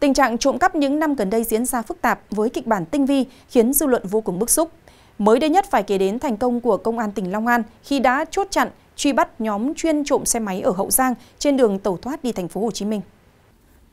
Tình trạng trộm cắp những năm gần đây diễn ra phức tạp với kịch bản tinh vi khiến dư luận vô cùng bức xúc. Mới đây nhất phải kể đến thành công của Công an tỉnh Long An khi đã chốt chặn truy bắt nhóm chuyên trộm xe máy ở Hậu Giang trên đường tẩu thoát đi thành phố Hồ Chí Minh.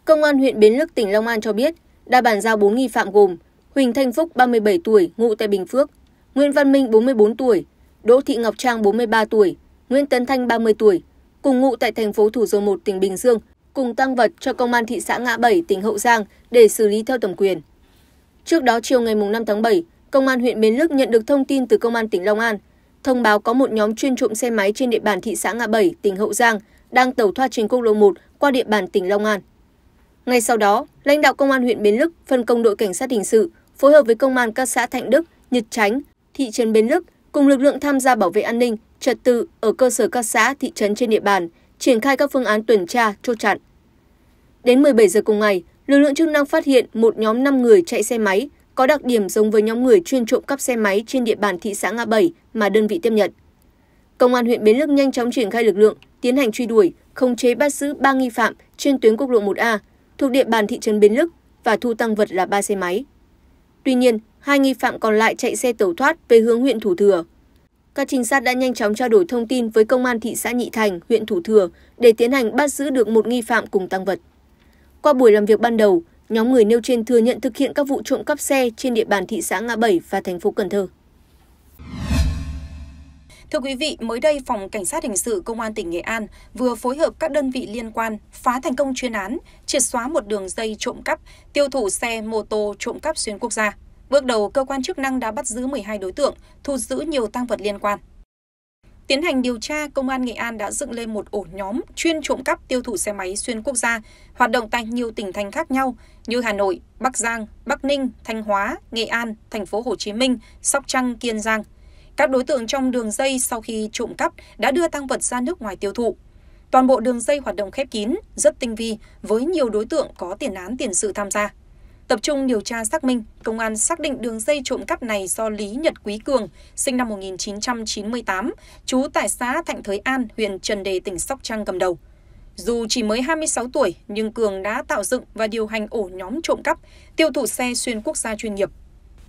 Công an huyện Bến Lức tỉnh Long An cho biết đã bàn giao 4 nghi phạm gồm Huỳnh Thanh Phúc 37 tuổi, ngụ tại Bình Phước, Nguyễn Văn Minh 44 tuổi, Đỗ Thị Ngọc Trang 43 tuổi, Nguyễn Tấn Thanh 30 tuổi, cùng ngụ tại thành phố Thủ Dầu Một, tỉnh Bình Dương cùng tăng vật cho công an thị xã Ngã Bảy, tỉnh Hậu Giang để xử lý theo thẩm quyền. Trước đó chiều ngày 5 tháng 7, Công an huyện Bến Lức nhận được thông tin từ Công an tỉnh Long An, thông báo có một nhóm chuyên trộm xe máy trên địa bàn thị xã Ngã Bảy, tỉnh Hậu Giang đang tẩu thoát trên quốc lộ 1 qua địa bàn tỉnh Long An. Ngay sau đó, lãnh đạo Công an huyện Bến Lức phân công đội cảnh sát hình sự phối hợp với Công an các xã Thạnh Đức, Nhật Chánh, thị trấn Bến Lức cùng lực lượng tham gia bảo vệ an ninh, trật tự ở cơ sở các xã, thị trấn trên địa bàn – triển khai các phương án tuần tra chốt chặn. Đến 17 giờ cùng ngày, lực lượng chức năng phát hiện một nhóm 5 người chạy xe máy có đặc điểm giống với nhóm người chuyên trộm cắp xe máy trên địa bàn thị xã Ngã Bảy mà đơn vị tiếp nhận. Công an huyện Bến Lức nhanh chóng triển khai lực lượng, tiến hành truy đuổi, khống chế bắt giữ 3 nghi phạm trên tuyến quốc lộ 1A thuộc địa bàn thị trấn Bến Lức và thu tăng vật là ba xe máy. Tuy nhiên, hai nghi phạm còn lại chạy xe tẩu thoát về hướng huyện Thủ Thừa các trinh sát đã nhanh chóng trao đổi thông tin với công an thị xã nhị thành huyện thủ thừa để tiến hành bắt giữ được một nghi phạm cùng tăng vật qua buổi làm việc ban đầu nhóm người nêu trên thừa nhận thực hiện các vụ trộm cắp xe trên địa bàn thị xã ngã bảy và thành phố cần thơ Thưa quý vị, mới đây Phòng Cảnh sát Hình sự Công an tỉnh Nghệ An vừa phối hợp các đơn vị liên quan phá thành công chuyên án, triệt xóa một đường dây trộm cắp, tiêu thụ xe mô tô trộm cắp xuyên quốc gia. Bước đầu, cơ quan chức năng đã bắt giữ 12 đối tượng, thu giữ nhiều tăng vật liên quan. Tiến hành điều tra, Công an Nghệ An đã dựng lên một ổ nhóm chuyên trộm cắp tiêu thụ xe máy xuyên quốc gia, hoạt động tại nhiều tỉnh thành khác nhau như Hà Nội, Bắc Giang, Bắc Ninh, Thanh Hóa, Nghệ An, thành phố Hồ Chí Minh, Sóc Trăng, Kiên Giang. Các đối tượng trong đường dây sau khi trộm cắp đã đưa tăng vật ra nước ngoài tiêu thụ. Toàn bộ đường dây hoạt động khép kín, rất tinh vi với nhiều đối tượng có tiền án tiền sự tham gia. Tập trung điều tra xác minh, công an xác định đường dây trộm cắp này do Lý Nhật Quý Cường, sinh năm 1998, trú tại xã Thạnh Thới An, huyện Trần Đề, tỉnh Sóc Trăng cầm đầu. Dù chỉ mới 26 tuổi, nhưng Cường đã tạo dựng và điều hành ổ nhóm trộm cắp, tiêu thụ xe xuyên quốc gia chuyên nghiệp.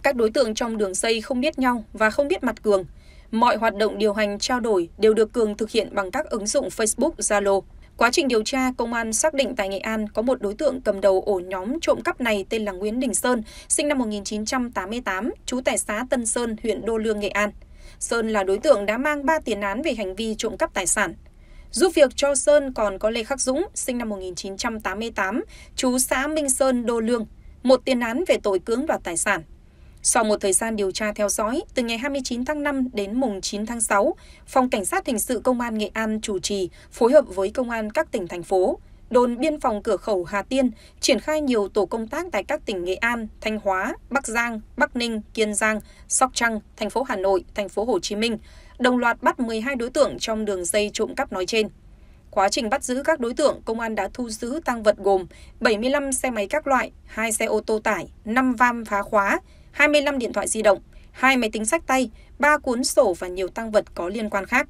Các đối tượng trong đường dây không biết nhau và không biết mặt Cường. Mọi hoạt động điều hành trao đổi đều được Cường thực hiện bằng các ứng dụng Facebook, Zalo. Quá trình điều tra, công an xác định tại Nghệ An có một đối tượng cầm đầu ổ nhóm trộm cắp này tên là Nguyễn Đình Sơn, sinh năm 1988, trú tại xã Tân Sơn, huyện Đô Lương, Nghệ An. Sơn là đối tượng đã mang 3 tiền án về hành vi trộm cắp tài sản. Giúp việc cho Sơn còn có Lê Khắc Dũng, sinh năm 1988, trú xã Minh Sơn, Đô Lương, một tiền án về tội cưỡng đoạt tài sản. Sau một thời gian điều tra theo dõi, từ ngày 29 tháng 5 đến mùng 9 tháng 6, Phòng Cảnh sát Hình sự Công an Nghệ An chủ trì phối hợp với Công an các tỉnh, thành phố, đồn biên phòng cửa khẩu Hà Tiên triển khai nhiều tổ công tác tại các tỉnh Nghệ An, Thanh Hóa, Bắc Giang, Bắc Ninh, Kiên Giang, Sóc Trăng, thành phố Hà Nội, thành phố Hồ Chí Minh, đồng loạt bắt 12 đối tượng trong đường dây trộm cắp nói trên. Quá trình bắt giữ các đối tượng, công an đã thu giữ tăng vật gồm 75 xe máy các loại, 2 xe ô tô tải, 5 vam phá khóa, 25 điện thoại di động, hai máy tính sách tay, ba cuốn sổ và nhiều tăng vật có liên quan khác.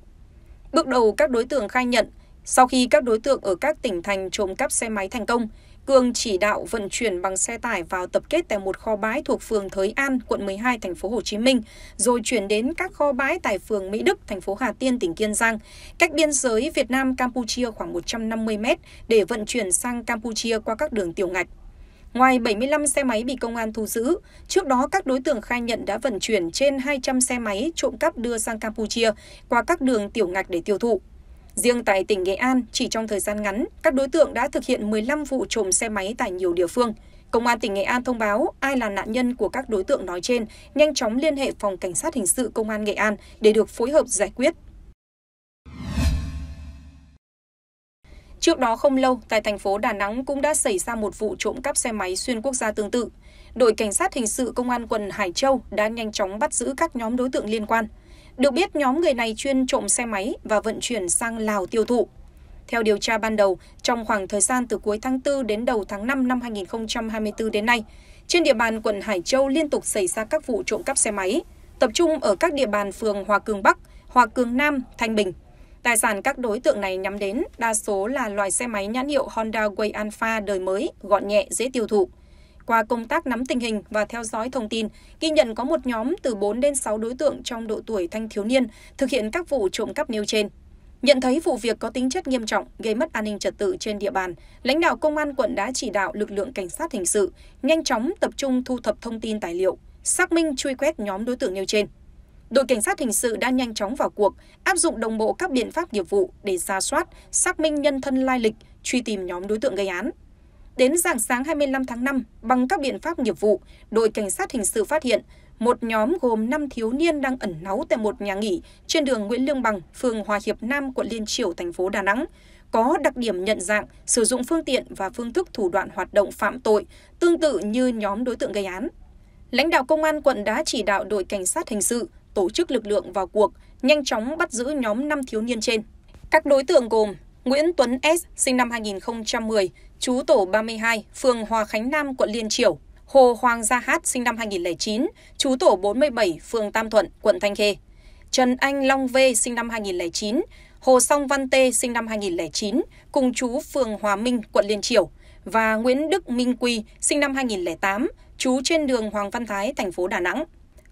Bước đầu các đối tượng khai nhận, sau khi các đối tượng ở các tỉnh thành trộm cắp xe máy thành công, Cường chỉ đạo vận chuyển bằng xe tải vào tập kết tại một kho bãi thuộc phường Thới An, quận 12, thành phố Hồ Chí Minh, rồi chuyển đến các kho bãi tại phường Mỹ Đức, thành phố Hà Tiên, tỉnh Kiên Giang, cách biên giới Việt Nam Campuchia khoảng 150 m để vận chuyển sang Campuchia qua các đường tiểu ngạch. Ngoài 75 xe máy bị công an thu giữ, trước đó các đối tượng khai nhận đã vận chuyển trên 200 xe máy trộm cắp đưa sang Campuchia qua các đường tiểu ngạch để tiêu thụ. Riêng tại tỉnh Nghệ An, chỉ trong thời gian ngắn, các đối tượng đã thực hiện 15 vụ trộm xe máy tại nhiều địa phương. Công an tỉnh Nghệ An thông báo ai là nạn nhân của các đối tượng nói trên, nhanh chóng liên hệ phòng cảnh sát hình sự công an Nghệ An để được phối hợp giải quyết. Trước đó không lâu, tại thành phố Đà Nẵng cũng đã xảy ra một vụ trộm cắp xe máy xuyên quốc gia tương tự. Đội cảnh sát hình sự công an quận Hải Châu đã nhanh chóng bắt giữ các nhóm đối tượng liên quan. Được biết nhóm người này chuyên trộm xe máy và vận chuyển sang Lào tiêu thụ. Theo điều tra ban đầu, trong khoảng thời gian từ cuối tháng 4 đến đầu tháng 5 năm 2024 đến nay, trên địa bàn quận Hải Châu liên tục xảy ra các vụ trộm cắp xe máy, tập trung ở các địa bàn phường Hòa Cường Bắc, Hòa Cường Nam, Thanh Bình. Tài sản các đối tượng này nhắm đến đa số là loại xe máy nhãn hiệu Honda Way Alpha đời mới, gọn nhẹ, dễ tiêu thụ. Qua công tác nắm tình hình và theo dõi thông tin, ghi nhận có một nhóm từ 4 đến 6 đối tượng trong độ tuổi thanh thiếu niên thực hiện các vụ trộm cắp nêu trên. Nhận thấy vụ việc có tính chất nghiêm trọng, gây mất an ninh trật tự trên địa bàn, lãnh đạo công an quận đã chỉ đạo lực lượng cảnh sát hình sự nhanh chóng tập trung thu thập thông tin tài liệu, xác minh truy quét nhóm đối tượng nêu trên đội cảnh sát hình sự đã nhanh chóng vào cuộc áp dụng đồng bộ các biện pháp nghiệp vụ để ra soát xác minh nhân thân lai lịch truy tìm nhóm đối tượng gây án Đến dạng sáng 25 tháng 5, bằng các biện pháp nghiệp vụ, đội cảnh sát hình sự phát hiện một nhóm gồm 5 thiếu niên đang ẩn náu tại một nhà nghỉ trên đường Nguyễn Lương Bằng, phường Hòa Hiệp Nam, quận Liên Triểu, thành phố Đà Nẵng, có đặc điểm nhận dạng, sử dụng phương tiện và phương thức thủ đoạn hoạt động phạm tội tương tự như nhóm đối tượng gây án. Lãnh đạo công an quận đã chỉ đạo đội cảnh sát hình sự tổ chức lực lượng vào cuộc, nhanh chóng bắt giữ nhóm 5 thiếu niên trên. Các đối tượng gồm Nguyễn Tuấn S, sinh năm 2010, chú tổ 32, phường Hòa Khánh Nam, quận Liên Triểu, Hồ Hoàng Gia Hát, sinh năm 2009, chú tổ 47, phường Tam Thuận, quận Thanh Khê, Trần Anh Long V, sinh năm 2009, Hồ Song Văn Tê, sinh năm 2009, cùng chú phường Hòa Minh, quận Liên Triểu, và Nguyễn Đức Minh Quy, sinh năm 2008, chú trên đường Hoàng Văn Thái, thành phố Đà Nẵng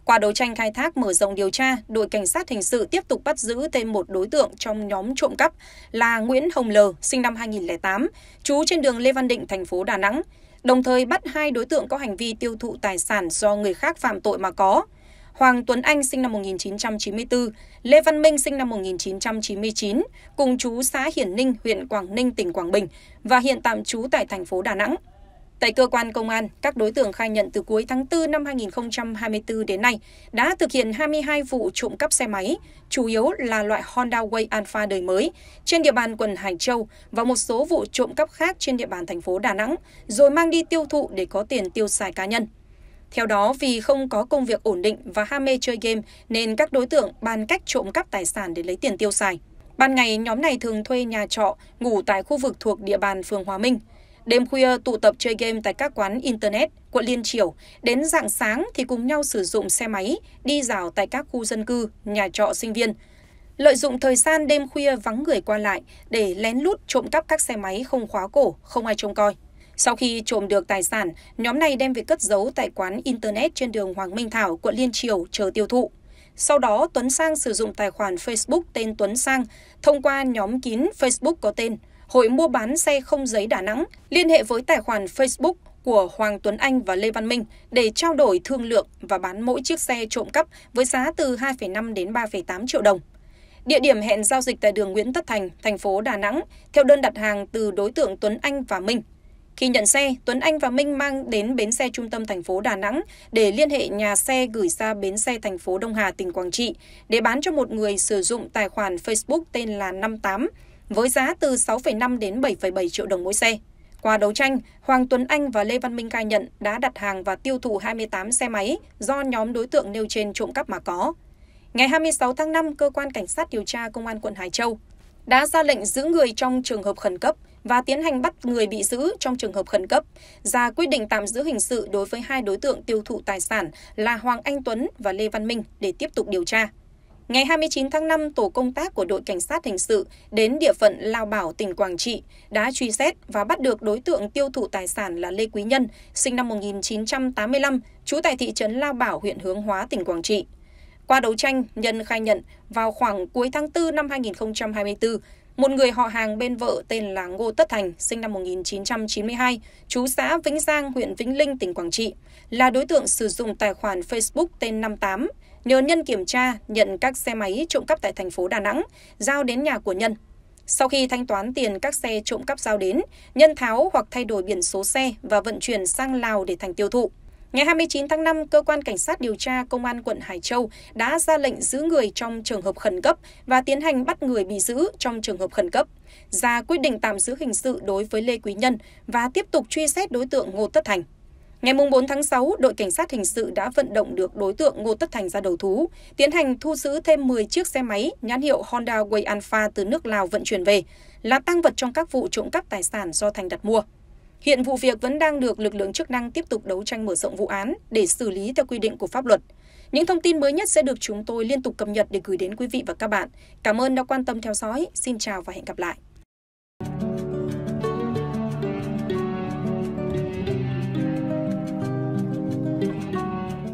qua đấu tranh khai thác mở rộng điều tra đội cảnh sát hình sự tiếp tục bắt giữ thêm một đối tượng trong nhóm trộm cắp là nguyễn hồng l sinh năm 2008 trú trên đường lê văn định thành phố đà nẵng đồng thời bắt hai đối tượng có hành vi tiêu thụ tài sản do người khác phạm tội mà có Hoàng Tuấn Anh sinh năm 1994, Lê Văn Minh sinh năm 1999, cùng chú xã Hiển Ninh, huyện Quảng Ninh, tỉnh Quảng Bình và hiện tạm trú tại thành phố Đà Nẵng. Tại cơ quan công an, các đối tượng khai nhận từ cuối tháng 4 năm 2024 đến nay đã thực hiện 22 vụ trộm cắp xe máy, chủ yếu là loại Honda Way Alpha đời mới, trên địa bàn quận Hải Châu và một số vụ trộm cắp khác trên địa bàn thành phố Đà Nẵng, rồi mang đi tiêu thụ để có tiền tiêu xài cá nhân. Theo đó, vì không có công việc ổn định và ham mê chơi game nên các đối tượng bàn cách trộm cắp tài sản để lấy tiền tiêu xài. Ban ngày, nhóm này thường thuê nhà trọ, ngủ tại khu vực thuộc địa bàn phường Hòa Minh – Đêm khuya tụ tập chơi game tại các quán internet, quận Liên Triểu, đến dạng sáng thì cùng nhau sử dụng xe máy, đi dạo tại các khu dân cư, nhà trọ sinh viên. Lợi dụng thời gian đêm khuya vắng người qua lại để lén lút trộm cắp các xe máy không khóa cổ, không ai trông coi. Sau khi trộm được tài sản, nhóm này đem về cất giấu tại quán internet trên đường Hoàng Minh Thảo, quận Liên Triều chờ tiêu thụ. Sau đó, Tuấn Sang sử dụng tài khoản Facebook tên Tuấn Sang thông qua nhóm kín Facebook có tên – Hội mua bán xe không giấy Đà Nẵng liên hệ với tài khoản Facebook của Hoàng Tuấn Anh và Lê Văn Minh để trao đổi thương lượng và bán mỗi chiếc xe trộm cắp với giá từ 2,5 đến 3,8 triệu đồng. Địa điểm hẹn giao dịch tại đường Nguyễn Tất Thành, thành phố Đà Nẵng, theo đơn đặt hàng từ đối tượng Tuấn Anh và Minh. Khi nhận xe, Tuấn Anh và Minh mang đến bến xe trung tâm thành phố Đà Nẵng để liên hệ nhà xe gửi ra bến xe thành phố Đông Hà, tỉnh Quảng Trị để bán cho một người sử dụng tài khoản Facebook tên là 58 với giá từ 6,5 đến 7,7 triệu đồng mỗi xe. Qua đấu tranh, Hoàng Tuấn Anh và Lê Văn Minh khai nhận đã đặt hàng và tiêu thụ 28 xe máy do nhóm đối tượng nêu trên trộm cắp mà có. Ngày 26 tháng 5, cơ quan cảnh sát điều tra công an quận Hải Châu đã ra lệnh giữ người trong trường hợp khẩn cấp và tiến hành bắt người bị giữ trong trường hợp khẩn cấp, ra quyết định tạm giữ hình sự đối với hai đối tượng tiêu thụ tài sản là Hoàng Anh Tuấn và Lê Văn Minh để tiếp tục điều tra. Ngày 29 tháng 5, tổ công tác của đội cảnh sát hình sự đến địa phận Lao Bảo, tỉnh Quảng Trị đã truy xét và bắt được đối tượng tiêu thụ tài sản là Lê Quý Nhân, sinh năm 1985, trú tại thị trấn Lao Bảo, huyện Hướng Hóa, tỉnh Quảng Trị. Qua đấu tranh, Nhân khai nhận vào khoảng cuối tháng 4 năm 2024, một người họ hàng bên vợ tên là Ngô Tất Thành, sinh năm 1992, chú xã Vĩnh Giang, huyện Vĩnh Linh, tỉnh Quảng Trị, là đối tượng sử dụng tài khoản Facebook tên 58 nhờ nhân kiểm tra nhận các xe máy trộm cắp tại thành phố Đà Nẵng, giao đến nhà của nhân. Sau khi thanh toán tiền các xe trộm cắp giao đến, nhân tháo hoặc thay đổi biển số xe và vận chuyển sang Lào để thành tiêu thụ. Ngày 29 tháng 5, cơ quan cảnh sát điều tra công an quận Hải Châu đã ra lệnh giữ người trong trường hợp khẩn cấp và tiến hành bắt người bị giữ trong trường hợp khẩn cấp, ra quyết định tạm giữ hình sự đối với Lê Quý Nhân và tiếp tục truy xét đối tượng Ngô Tất Thành. Ngày 4 tháng 6, đội cảnh sát hình sự đã vận động được đối tượng Ngô Tất Thành ra đầu thú, tiến hành thu giữ thêm 10 chiếc xe máy nhãn hiệu Honda Way Alpha từ nước Lào vận chuyển về, là tăng vật trong các vụ trộm cắp tài sản do Thành đặt mua. Hiện vụ việc vẫn đang được lực lượng chức năng tiếp tục đấu tranh mở rộng vụ án để xử lý theo quy định của pháp luật. Những thông tin mới nhất sẽ được chúng tôi liên tục cập nhật để gửi đến quý vị và các bạn. Cảm ơn đã quan tâm theo dõi. Xin chào và hẹn gặp lại.